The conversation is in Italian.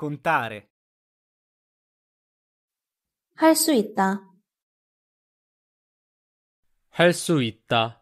contare 할수 있다 할수 있다